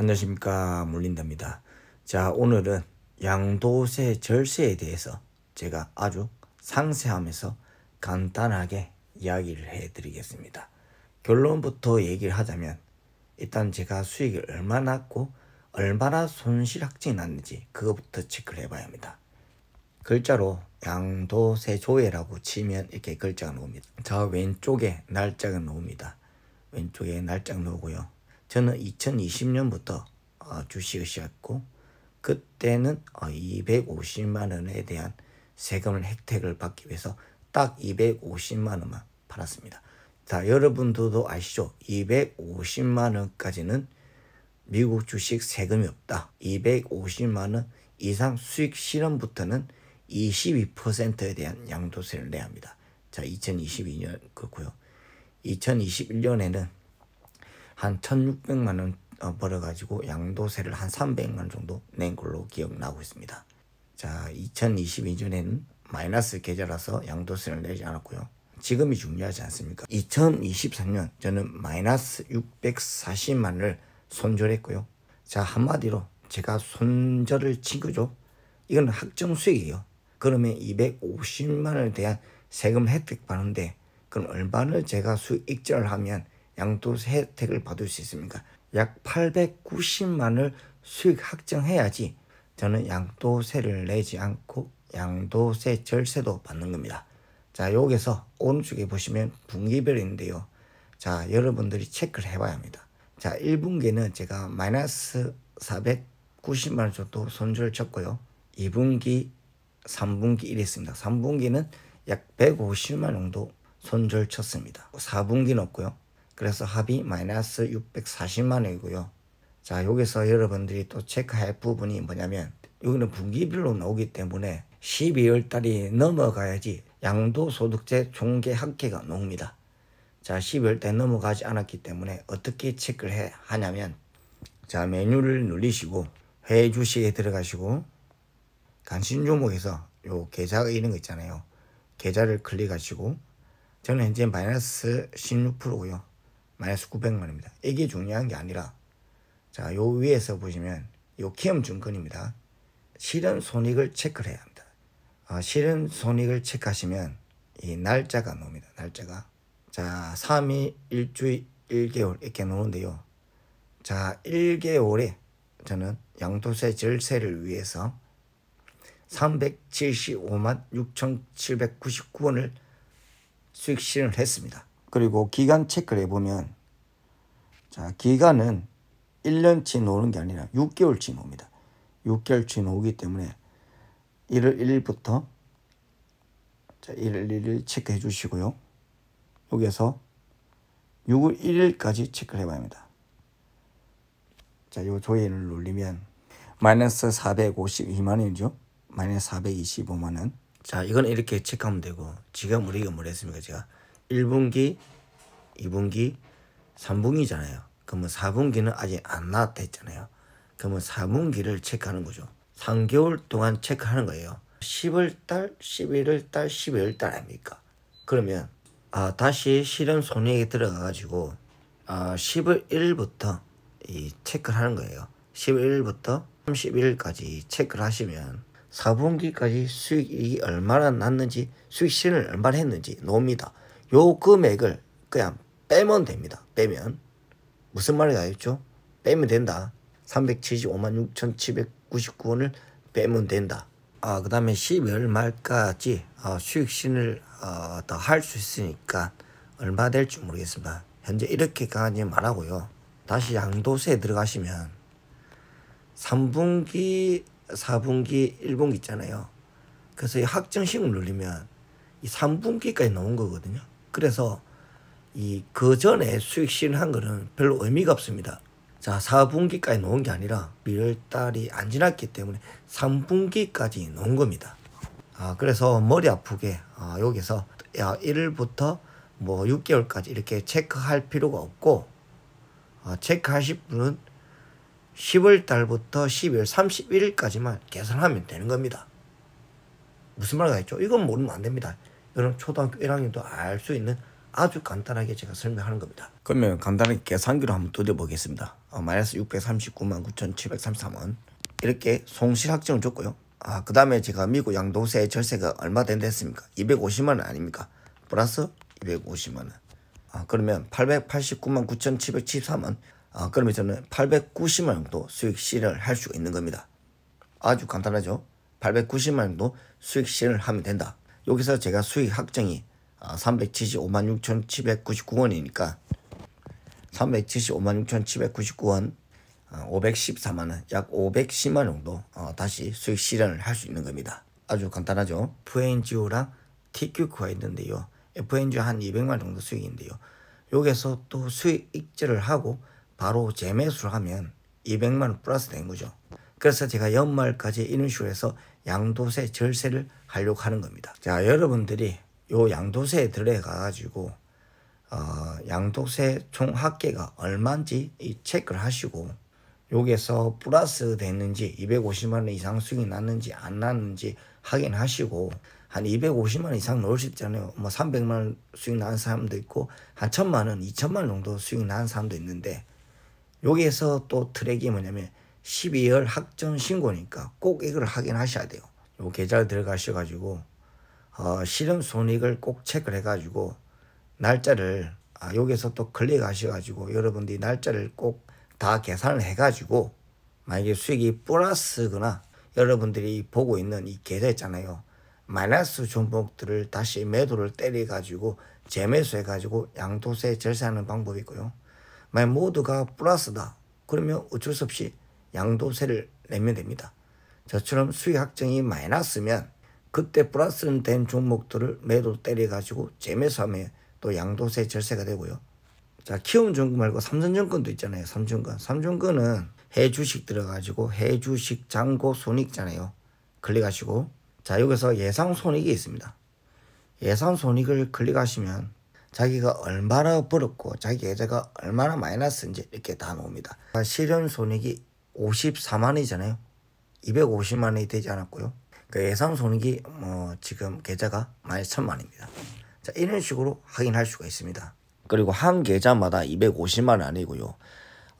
안녕하십니까 물린답니다. 자 오늘은 양도세 절세에 대해서 제가 아주 상세하면서 간단하게 이야기를 해드리겠습니다. 결론부터 얘기를 하자면 일단 제가 수익이 얼마나 났고 얼마나 손실 확증이 났는지 그것부터 체크를 해봐야 합니다. 글자로 양도세 조회라고 치면 이렇게 글자가 나옵니다. 자 왼쪽에 날짜가 나옵니다. 왼쪽에 날짜가 나오고요. 저는 2020년부터 어, 주식을 시작했고 그때는 250만 어, 원에 대한 세금을 혜택을 받기 위해서 딱 250만 원만 팔았습니다. 자, 여러분들도 아시죠? 250만 원까지는 미국 주식 세금이 없다. 250만 원 이상 수익 실현부터는 22%에 대한 양도세를 내야 합니다. 자, 2022년 그렇고요. 2021년에는 한 1,600만 원 어, 벌어가지고 양도세를 한 300만 원 정도 낸 걸로 기억나고 있습니다. 자, 2022년에는 마이너스 계좌라서 양도세를 내지 않았고요. 지금이 중요하지 않습니까? 2023년 저는 마이너스 640만을 손절했고요. 자, 한마디로 제가 손절을 친 거죠. 이건 학정 수익이에요. 그러면 250만을 대한 세금 혜택 받는데 그럼 얼마를 제가 수익절을 하면 양도세 혜택을 받을 수있습니까약 890만을 수익 확정해야지 저는 양도세를 내지 않고 양도세 절세도 받는 겁니다. 자 여기서 오른쪽에 보시면 분기별인데요. 자 여러분들이 체크를 해봐야 합니다. 자 1분기는 제가 마이너스 490만원 정도 손절 쳤고요. 2분기 3분기 이랬습니다. 3분기는 약 150만원 정도 손절 쳤습니다. 4분기는 없고요. 그래서 합이 마이너스 640만 원이고요. 자, 여기서 여러분들이 또 체크할 부분이 뭐냐면 여기는 분기별로 나오기 때문에 12월 달이 넘어가야지 양도소득세 종계 합계가 나옵니다. 자, 12월 달 넘어가지 않았기 때문에 어떻게 체크를 해, 하냐면 자, 메뉴를 눌리시고회의 주식에 들어가시고 단신 종목에서 요 계좌가 있는 거 있잖아요. 계좌를 클릭하시고 저는 현재 마이너스 16%고요. 마이너스 900만 입니다 이게 중요한 게 아니라 자, 요 위에서 보시면 요 키움 증권입니다. 실현 손익을 체크를 해야 합니다. 아, 실현 손익을 체크하시면 이 날짜가 나옵니다. 날짜가. 자, 3이 일주일 1개월 이렇게 나오는데요. 자, 1개월에 저는 양도세 절세를 위해서 375만 6,799원을 수익 실현을 했습니다. 그리고 기간 체크를 해보면 자 기간은 1년치 노는 게 아니라 6개월치 놉니다. 6개월치 노기 때문에 1월 1일부터 자, 1월 1일 체크해 주시고요. 여기에서 6월 1일까지 체크를 해봐야 합니다. 자, 요조인을 눌리면 마이너스 452만 원이죠. 마이너스 425만 원. 자, 이건 이렇게 체크하면 되고 지금 우리가 뭘 했습니까, 제가? 1분기, 2분기, 3분기잖아요. 그러면 4분기는 아직 안 나왔다 했잖아요. 그러면 4분기를 체크하는 거죠. 3개월 동안 체크하는 거예요. 10월 달, 11월 달, 12월 달 아닙니까? 그러면 아, 다시 실현 손익에 들어가 가지고 아, 10월 1일부터 이 체크를 하는 거예요. 10월 1일부터 31일까지 체크를 하시면 4분기까지 수익이 얼마나 났는지 수익 실현을 얼마나 했는지 나옵니다. 요 금액을 그냥 빼면 됩니다. 빼면. 무슨 말인지알겠죠 빼면 된다. 375만 6,799원을 빼면 된다. 아, 그 다음에 12월 말까지 어, 수익신을 어, 더할 수 있으니까 얼마 될지 모르겠습니다. 현재 이렇게 강하지 말하고요. 다시 양도세에 들어가시면 3분기, 4분기, 1분기 있잖아요. 그래서 이 확정식을 누르면 이 3분기까지 나온 거거든요. 그래서 이 그 전에 수익 실현한 거는 별로 의미가 없습니다. 자, 4분기까지 놓은 게 아니라 1월달이 안 지났기 때문에 3분기까지 놓은 겁니다. 아, 그래서 머리 아프게 아, 여기서 1일부터 뭐 6개월까지 이렇게 체크할 필요가 없고 아, 체크하실 분은 10월 달부터 12월 31일까지만 계산하면 되는 겁니다. 무슨 말 같죠? 이건 모르면 안 됩니다. 여러분 초등학교 1학년도 알 수 있는 아주 간단하게 제가 설명하는 겁니다. 그러면 간단하게 계산기로 한번 두드려보겠습니다. 어, 마이너스 639만 9,733원 이렇게 손실 확정을 줬고요. 아, 그 다음에 제가 미국 양도세 절세가 얼마 된다 했습니까? 250만원 아닙니까? 플러스 250만원. 아, 그러면 889만 9,773원. 아, 그러면 저는 890만 원도 수익 실현을 할 수 있는 겁니다. 아주 간단하죠? 890만 원도 수익 실현을 하면 된다. 여기서 제가 수익 확정이 375만 6,799원이니까 375만 6,799원 514만원 약 510만원 정도 어, 다시 수익 실현을 할 수 있는 겁니다 아주 간단하죠 FNGO랑 TQQ가 있는데요 FNGO 한 200만원 정도 수익인데요 여기서 또 수익 익절를 하고 바로 재매수를 하면 200만원 플러스 된 거죠 그래서 제가 연말까지 이런 식으로 해서 양도세 절세를 하려고 하는 겁니다. 자, 여러분들이 요 양도세에 들어가가지고 어, 양도세 총 합계가 얼마인지 체크를 하시고 여기에서 플러스 됐는지 250만 원 이상 수익이 났는지 안 났는지 확인하시고 한 250만 원 이상 넣을 수 있잖아요. 뭐 300만 원 수익 나 사람도 있고 한1만 원, 2 0만원 정도 수익 나 사람도 있는데 여기에서 또 트랙이 뭐냐면 12월 학점 신고니까 꼭 이걸 확인하셔야 돼요. 요 계좌를 들어가셔가지고 어, 실험 손익을 꼭 체크를 해가지고 날짜를 아, 여기서 또 클릭하셔가지고 여러분들이 날짜를 꼭 다 계산을 해가지고 만약에 수익이 플러스거나 여러분들이 보고 있는 이 계좌 있잖아요. 마이너스 종목들을 다시 매도를 때려가지고 재매수해가지고 양도세 절세하는 방법이고요. 만약 모두가 플러스다. 그러면 어쩔 수 없이 양도세를 내면 됩니다. 저처럼 수익 확정이 많이났으면 그때 플러스는 된 종목들을 매도 때려가지고 재매수하면 또 양도세 절세가 되고요. 자 키움증권 말고 삼성증권도 있잖아요. 삼성증권삼성증권은 해주식 들어가지고 해주식 잔고 손익잖아요. 클릭하시고 자 여기서 예상 손익이 있습니다. 예상 손익을 클릭하시면 자기가 얼마나 벌었고 자기 계좌가 얼마나 마이너스인지 이렇게 다 나옵니다. 실현 손익이 54만이잖아요. 250만이 되지 않았고요. 그 예상 손익이 뭐 지금 계좌가 11,000만입니다. 자, 이런 식으로 확인할 수가 있습니다. 그리고 한 계좌마다 250만은 아니고요.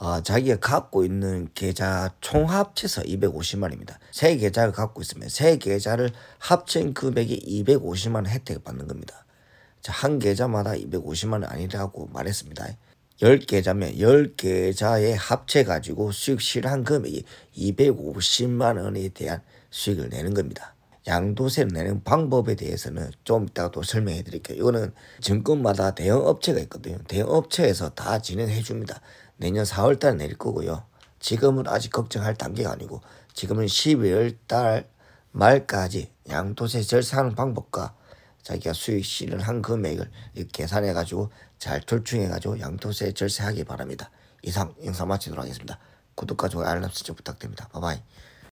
아, 자기가 갖고 있는 계좌 총 합쳐서 250만입니다. 세 계좌를 갖고 있으면 세 계좌를 합친 금액이 250만 혜택을 받는 겁니다. 자, 한 계좌마다 250만은 아니라고 말했습니다. 10계좌면 10계좌에 합쳐가지고 수익 실한 금액이 250만 원에 대한 수익을 내는 겁니다. 양도세를 내는 방법에 대해서는 좀 이따가 또 설명해 드릴게요. 이거는 증권마다 대형 업체가 있거든요. 대형 업체에서 다 진행해 줍니다. 내년 4월 달에 낼 거고요. 지금은 아직 걱정할 단계가 아니고 지금은 12월 달 말까지 양도세 절차하는 방법과 자기가 수익 실현한 금액을 계산해 가지고 잘 절충해 가지고 양도세 절세하기 바랍니다. 이상 영상 마치도록 하겠습니다. 구독과 좋아요 알람 설정 부탁드립니다. 바바이.